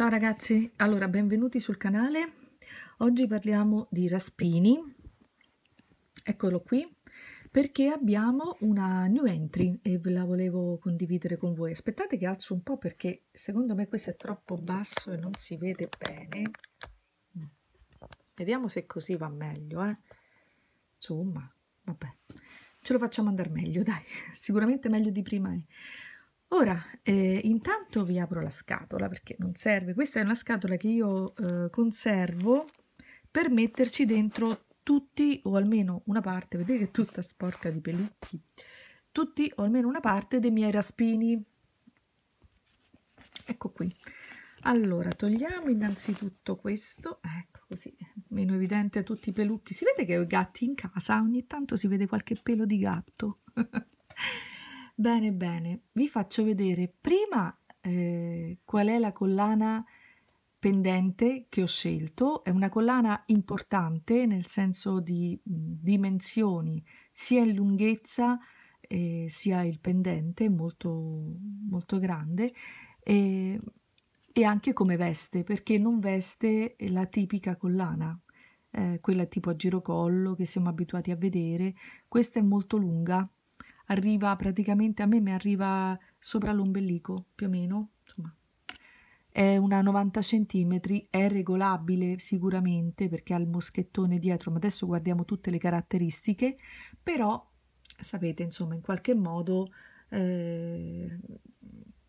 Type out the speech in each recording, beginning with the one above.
Ciao ragazzi, allora benvenuti sul canale. Oggi parliamo di Raspini, eccolo qui, perché abbiamo una new entry e ve la volevo condividere con voi. Aspettate che alzo un po' perché secondo me questo è troppo basso e non si vede bene. Vediamo se così va meglio, eh. Insomma, vabbè, ce lo facciamo andare meglio, dai. Sicuramente meglio di prima Eh. Ora, eh, intanto vi apro la scatola perché non serve. Questa è una scatola che io eh, conservo per metterci dentro tutti, o almeno una parte, vedete che è tutta sporca di pelucchi, tutti o almeno una parte dei miei raspini. Ecco qui. Allora, togliamo innanzitutto questo, ecco così, meno evidente tutti i pelucchi. Si vede che ho i gatti in casa, ogni tanto si vede qualche pelo di gatto. Bene, bene, vi faccio vedere prima eh, qual è la collana pendente che ho scelto. È una collana importante nel senso di mm, dimensioni, sia in lunghezza eh, sia il pendente, molto, molto grande, e, e, anche come veste, perché non veste la tipica collana. Eh, quella tipo a girocollo che siamo abituati a vedere, questa è molto lunga, arriva praticamente a me mi arriva sopra l'ombelico più o meno insomma è una 90 cm è regolabile sicuramente perché ha il moschettone dietro ma adesso guardiamo tutte le caratteristiche però sapete insomma in qualche modo eh,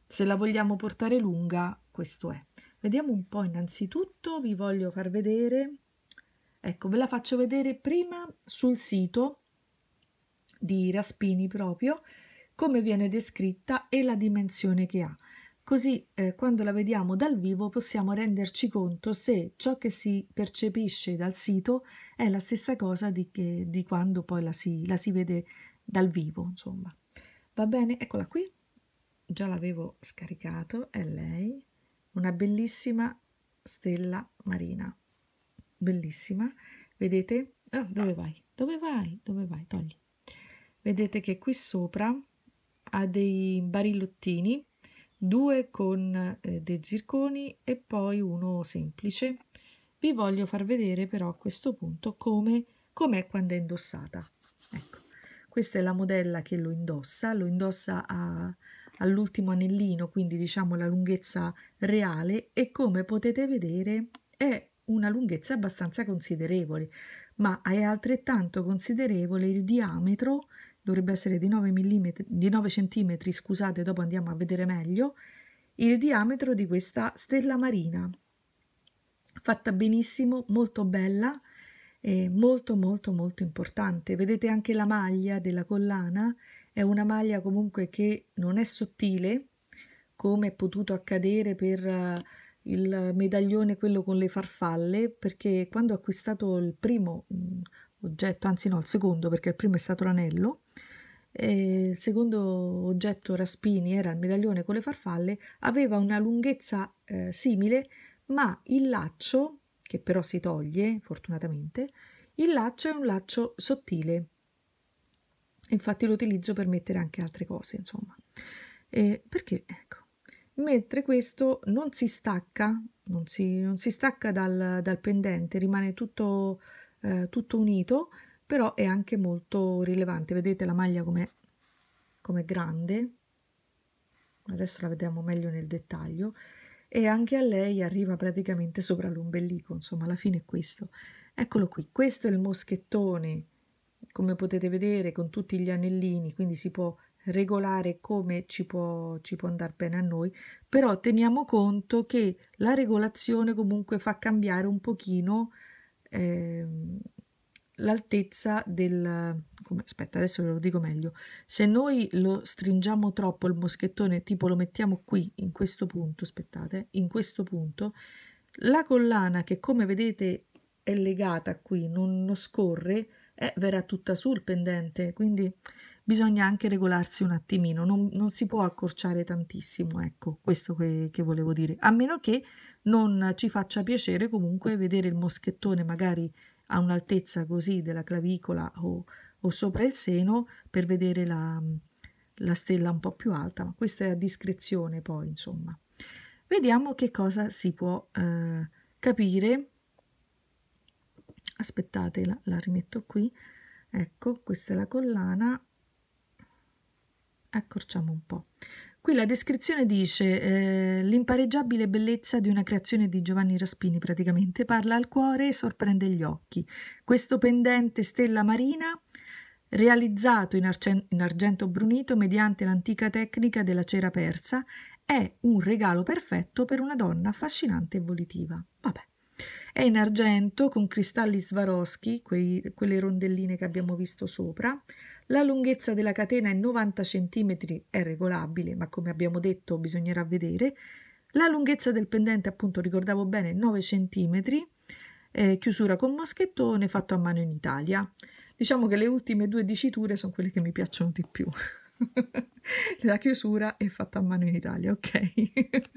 se la vogliamo portare lunga questo è vediamo un po' innanzitutto vi voglio far vedere ecco ve la faccio vedere prima sul sito di Raspini proprio, come viene descritta e la dimensione che ha. Così eh, quando la vediamo dal vivo possiamo renderci conto se ciò che si percepisce dal sito è la stessa cosa di, che, di quando poi la si, la si vede dal vivo, insomma. Va bene? Eccola qui. Già l'avevo scaricato, è lei. Una bellissima stella marina. Bellissima. Vedete? Oh, dove vai? Dove vai? Dove vai? Togli vedete che qui sopra ha dei barillottini due con eh, dei zirconi e poi uno semplice vi voglio far vedere però a questo punto come è quando è indossata ecco questa è la modella che lo indossa lo indossa all'ultimo anellino quindi diciamo la lunghezza reale e come potete vedere è una lunghezza abbastanza considerevole ma è altrettanto considerevole il diametro dovrebbe essere di 9, mm, di 9 cm, scusate, dopo andiamo a vedere meglio, il diametro di questa stella marina. Fatta benissimo, molto bella, e molto molto molto importante. Vedete anche la maglia della collana, è una maglia comunque che non è sottile, come è potuto accadere per eh, il medaglione quello con le farfalle perché quando ho acquistato il primo oggetto, anzi no, il secondo perché il primo è stato l'anello, il secondo oggetto Raspini era il medaglione con le farfalle, aveva una lunghezza eh, simile, ma il laccio, che però si toglie fortunatamente, il laccio è un laccio sottile. Infatti lo utilizzo per mettere anche altre cose, insomma. Eh, perché, ecco, mentre questo non si stacca, non si, non si stacca dal, dal pendente, rimane tutto eh, tutto unito, però è anche molto rilevante. Vedete la maglia come com grande, adesso la vediamo meglio nel dettaglio, e anche a lei arriva praticamente sopra l'ombelico, insomma alla fine è questo. Eccolo qui, questo è il moschettone, come potete vedere, con tutti gli anellini, quindi si può regolare come ci può, ci può andare bene a noi, però teniamo conto che la regolazione comunque fa cambiare un pochino Ehm, l'altezza del... Come, aspetta, adesso ve lo dico meglio. Se noi lo stringiamo troppo il moschettone, tipo lo mettiamo qui, in questo punto, aspettate, in questo punto, la collana che come vedete è legata qui, non, non scorre, eh, verrà tutta sul pendente, quindi bisogna anche regolarsi un attimino, non, non si può accorciare tantissimo, ecco, questo che, che, volevo dire, a meno che non ci faccia piacere comunque vedere il moschettone magari a un'altezza così della clavicola o, o sopra il seno per vedere la, la stella un po' più alta, ma questa è a discrezione poi, insomma. Vediamo che cosa si può eh, capire. Aspettate, la, la, rimetto qui. Ecco, questa è la collana accorciamo un po'. Qui la descrizione dice eh, l'impareggiabile bellezza di una creazione di Giovanni Raspini praticamente parla al cuore e sorprende gli occhi. Questo pendente stella marina realizzato in, arce- in argento brunito mediante l'antica tecnica della cera persa è un regalo perfetto per una donna affascinante e volitiva. Vabbè. È in argento con cristalli Swarovski, quei, quelle rondelline che abbiamo visto sopra, la lunghezza della catena è 90 cm è regolabile, ma come abbiamo detto bisognerà vedere. La lunghezza del pendente, appunto, ricordavo bene, 9 cm, eh, chiusura con moschettone fatto a mano in Italia. Diciamo che le ultime due diciture sono quelle che mi piacciono di più. la chiusura è fatta a mano in Italia, ok?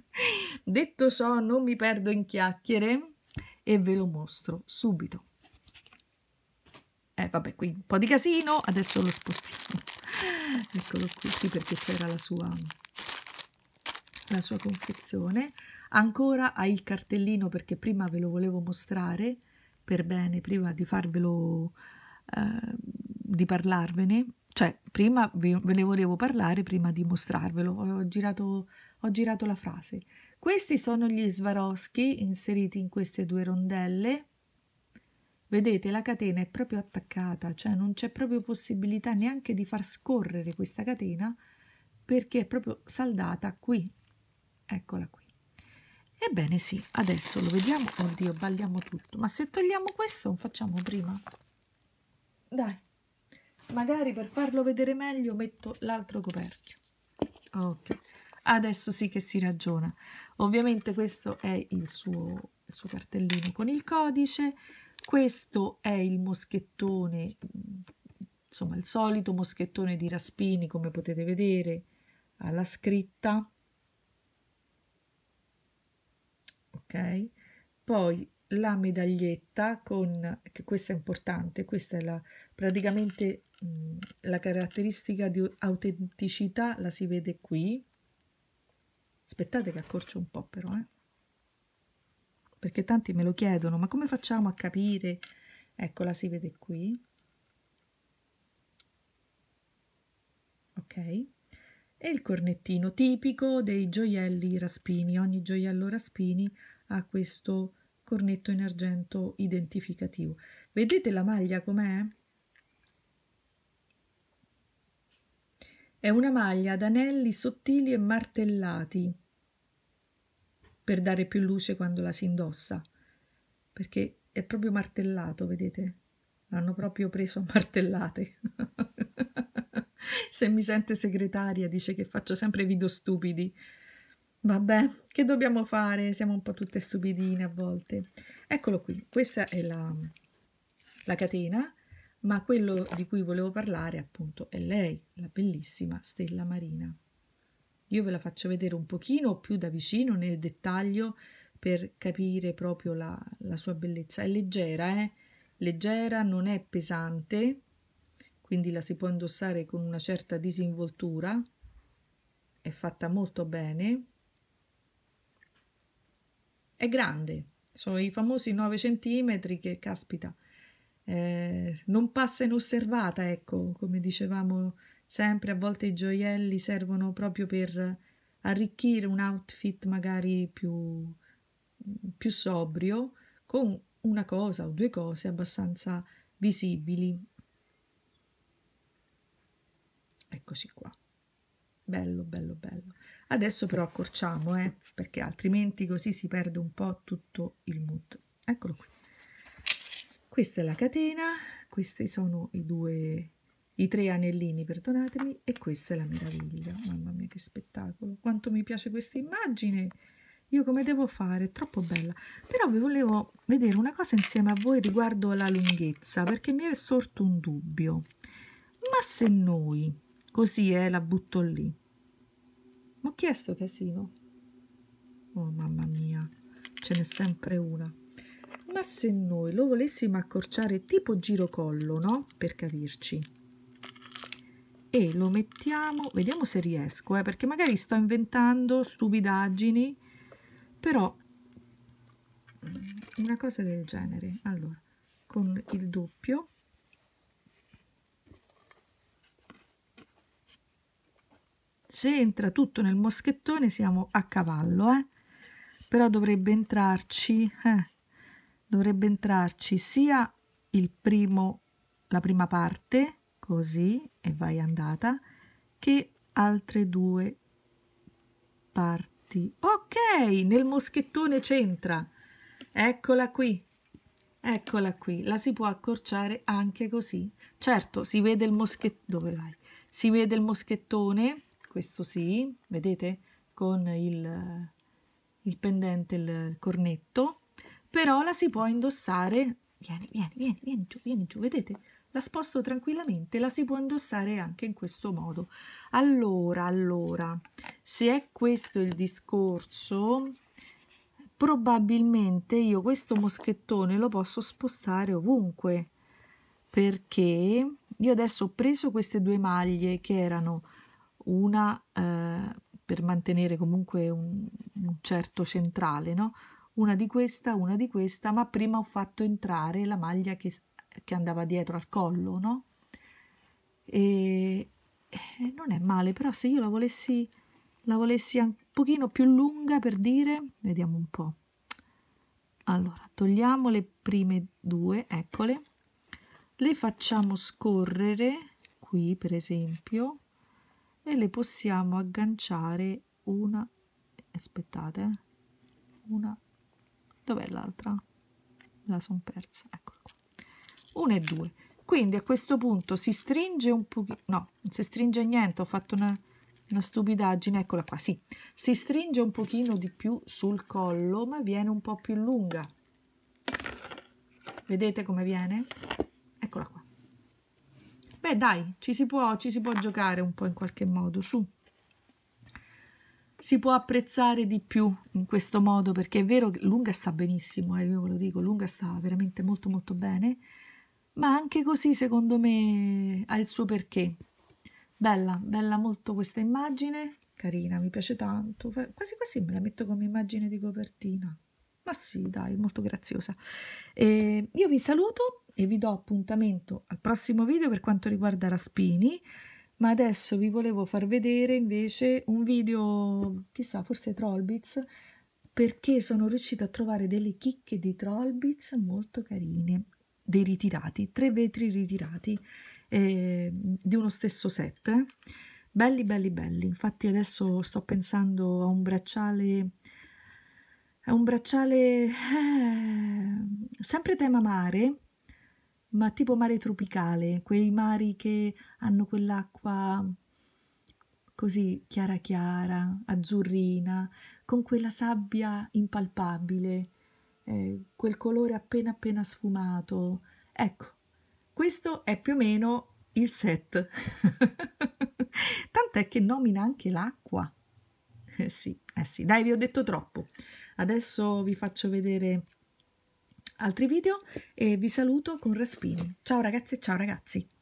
Detto ciò, non mi perdo in chiacchiere e ve lo mostro subito eh vabbè qui un po' di casino adesso lo spostiamo eccolo qui sì perché c'era la sua la sua confezione ancora ha il cartellino perché prima ve lo volevo mostrare per bene prima di farvelo eh, di parlarvene cioè prima ve ne volevo parlare prima di mostrarvelo ho girato, ho girato la frase questi sono gli Swarovski inseriti in queste due rondelle Vedete, la catena è proprio attaccata, cioè non c'è proprio possibilità neanche di far scorrere questa catena perché è proprio saldata qui. Eccola qui. Ebbene sì, adesso lo vediamo. Oddio, balliamo tutto. Ma se togliamo questo, non facciamo prima? Dai, magari per farlo vedere meglio metto l'altro coperchio. Ok, adesso sì che si ragiona. Ovviamente questo è il suo, il suo cartellino con il codice questo è il moschettone insomma il solito moschettone di raspini come potete vedere alla scritta ok poi la medaglietta con che questa è importante questa è la praticamente mh, mm, la caratteristica di autenticità la si vede qui aspettate che accorcio un po però eh perché tanti me lo chiedono, ma come facciamo a capire? Eccola, si vede qui. Ok. E il cornettino tipico dei gioielli raspini. Ogni gioiello raspini ha questo cornetto in argento identificativo. Vedete la maglia com'è? È una maglia ad anelli sottili e martellati per dare più luce quando la si indossa, perché è proprio martellato, vedete? L'hanno proprio preso a martellate. Se mi sente segretaria dice che faccio sempre video stupidi. Vabbè, che dobbiamo fare? Siamo un po' tutte stupidine a volte. Eccolo qui, questa è la, la catena, ma quello di cui volevo parlare appunto è lei, la bellissima Stella Marina. Io ve la faccio vedere un pochino più da vicino nel dettaglio per capire proprio la, la sua bellezza. È leggera, eh? leggera, non è pesante, quindi la si può indossare con una certa disinvoltura. È fatta molto bene. È grande, sono i famosi 9 centimetri che, caspita, eh, non passa inosservata, ecco, come dicevamo Sempre a volte i gioielli servono proprio per arricchire un outfit magari più, più sobrio con una cosa o due cose abbastanza visibili. Eccoci qua. Bello, bello, bello. Adesso però accorciamo, eh, perché altrimenti così si perde un po' tutto il mood. Eccolo qui. Questa è la catena, questi sono i due i tre anellini, perdonatemi, e questa è la meraviglia. Mamma mia, che spettacolo! Quanto mi piace questa immagine! Io come devo fare? È troppo bella. Però vi volevo vedere una cosa insieme a voi riguardo alla lunghezza, perché mi è sorto un dubbio. Ma se noi, così eh, la butto lì. Ma ho chiesto casino. Oh mamma mia, ce n'è sempre una. Ma se noi lo volessimo accorciare tipo girocollo, no? Per capirci e lo mettiamo vediamo se riesco eh, perché magari sto inventando stupidaggini però una cosa del genere allora con il doppio se entra tutto nel moschettone siamo a cavallo eh? però dovrebbe entrarci eh, dovrebbe entrarci sia il primo la prima parte così e vai andata che altre due parti ok nel moschettone c'entra eccola qui eccola qui la si può accorciare anche così certo si vede il moschettone dove vai si vede il moschettone questo sì vedete con il, il pendente il cornetto però la si può indossare vieni vieni vieni vieni giù vieni giù vedete la sposto tranquillamente la si può indossare anche in questo modo allora allora se è questo il discorso probabilmente io questo moschettone lo posso spostare ovunque perché io adesso ho preso queste due maglie che erano una eh, per mantenere comunque un, un certo centrale no una di questa una di questa ma prima ho fatto entrare la maglia che che andava dietro al collo, no? E, eh, non è male, però se io la volessi, la volessi un pochino più lunga per dire, vediamo un po'. Allora, togliamo le prime due, eccole, le facciamo scorrere qui per esempio e le possiamo agganciare una, aspettate, eh, una, dov'è l'altra? La sono persa, eccola qua 1 e 2 quindi a questo punto si stringe un pochino no non si stringe niente ho fatto una, una stupidaggine eccola qua sì si stringe un pochino di più sul collo ma viene un po più lunga vedete come viene eccola qua beh dai ci si può ci si può giocare un po in qualche modo su si può apprezzare di più in questo modo perché è vero che lunga sta benissimo eh, io ve lo dico lunga sta veramente molto molto bene ma anche così secondo me ha il suo perché. Bella, bella molto questa immagine, carina, mi piace tanto, quasi quasi me la metto come immagine di copertina, ma sì dai, molto graziosa. E io vi saluto e vi do appuntamento al prossimo video per quanto riguarda Raspini, ma adesso vi volevo far vedere invece un video, chissà, forse Trollbits, perché sono riuscita a trovare delle chicche di Trollbits molto carine dei ritirati, tre vetri ritirati eh, di uno stesso set, belli belli belli, infatti adesso sto pensando a un bracciale, a un bracciale eh, sempre tema mare, ma tipo mare tropicale, quei mari che hanno quell'acqua così chiara chiara, azzurrina, con quella sabbia impalpabile eh, quel colore appena appena sfumato. Ecco, questo è più o meno il set. Tant'è che nomina anche l'acqua. Eh sì, eh sì, dai, vi ho detto troppo. Adesso vi faccio vedere altri video e vi saluto con Raspini. Ciao ragazzi e ciao ragazzi.